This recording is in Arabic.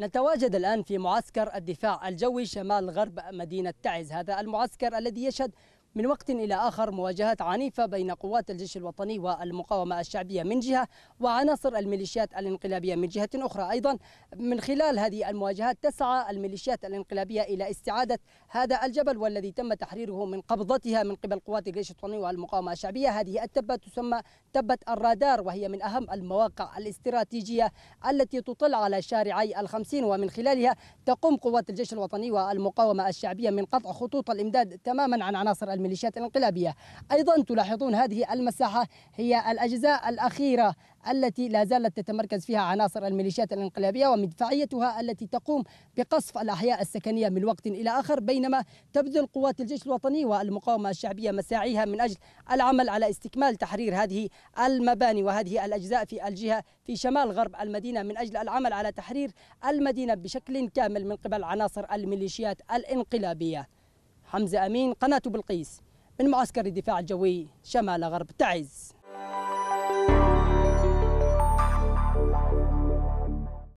نتواجد الآن في معسكر الدفاع الجوي شمال غرب مدينة تعز هذا المعسكر الذي يشهد من وقت إلى آخر مواجهات عنيفة بين قوات الجيش الوطني والمقاومة الشعبية من جهة وعناصر الميليشيات الانقلابية من جهة أخرى أيضا من خلال هذه المواجهات تسعى الميليشيات الانقلابية إلى استعادة هذا الجبل والذي تم تحريره من قبضتها من قبل قوات الجيش الوطني والمقاومة الشعبية هذه التبة تسمى تبة الرادار وهي من أهم المواقع الاستراتيجية التي تطل على شارعي الخمسين ومن خلالها تقوم قوات الجيش الوطني والمقاومة الشعبية من قطع خطوط الإمداد تماما عن عناصر الميليشيات الميليشيات الانقلابية أيضا تلاحظون هذه المساحة هي الأجزاء الأخيرة التي لا زالت تتمركز فيها عناصر الميليشيات الانقلابية ومدفعيتها التي تقوم بقصف الأحياء السكنية من وقت إلى آخر بينما تبذل قوات الجيش الوطني والمقاومة الشعبية مساعيها من أجل العمل على استكمال تحرير هذه المباني وهذه الأجزاء في الجهة في شمال غرب المدينة من أجل العمل على تحرير المدينة بشكل كامل من قبل عناصر الميليشيات الانقلابية حمزة أمين قناة بلقيس من معسكر الدفاع الجوي شمال غرب تعز